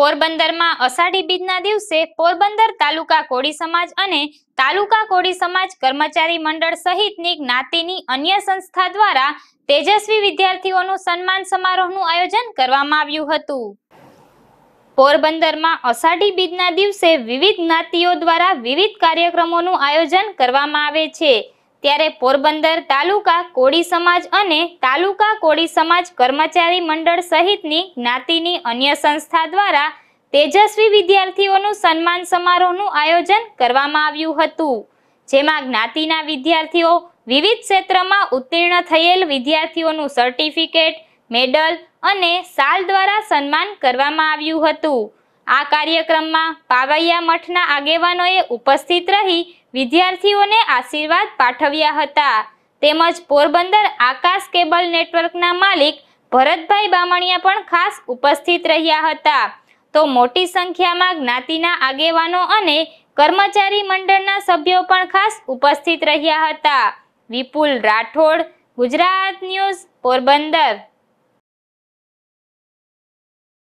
પોરબંદરમાં અષાઢી બીજના દિવસે પોરબંદર તાલુકા કોળી સમાજ અને તાલુકા કોળી સમાજ કર્મચારી મંડળ સહિતની જ્ઞાતિની અન્ય સંસ્થા દ્વારા તેજસ્વી વિદ્યાર્થીઓનું સન્માન સમારોહનું આયોજન કરવામાં આવ્યું હતું પોરબંદરમાં અષાઢી બીજના દિવસે વિવિધ જ્ઞાતિઓ દ્વારા વિવિધ કાર્યક્રમોનું આયોજન કરવામાં આવે છે ત્યારે પોરબંદર તાલુકા કોળી સમાજ અને તાલુકા કોળી સમાજ કર્મચારી મંડળ સહિતની જ્ઞાતિની અન્ય સંસ્થા દ્વારા તેજસ્વી વિદ્યાર્થીઓનું સન્માન સમારોહનું આયોજન કરવામાં આવ્યું હતું જેમાં જ્ઞાતિના વિદ્યાર્થીઓ વિવિધ ક્ષેત્રમાં ઉત્તીર્ણ થયેલ વિદ્યાર્થીઓનું સર્ટિફિકેટ મેડલ અને સાલ દ્વારા સન્માન કરવામાં આવ્યું હતું આ કાર્યક્રમમાં પાવૈયા મઠના આગેવાનોએ ઉપસ્થિત રહી વિદ્યાર્થીઓને આશીર્વાદ પાઠવ્યા હતા તેમજ પોરબંદર આકાશ કેબલ નેટવર્કના માલિક ભરતભાઈ બામણિયા પણ ખાસ ઉપસ્થિત રહ્યા હતા તો મોટી સંખ્યામાં જ્ઞાતિના આગેવાનો અને કર્મચારી મંડળના સભ્યો પણ ખાસ ઉપસ્થિત રહ્યા હતા વિપુલ રાઠોડ ગુજરાત ન્યૂઝ પોરબંદર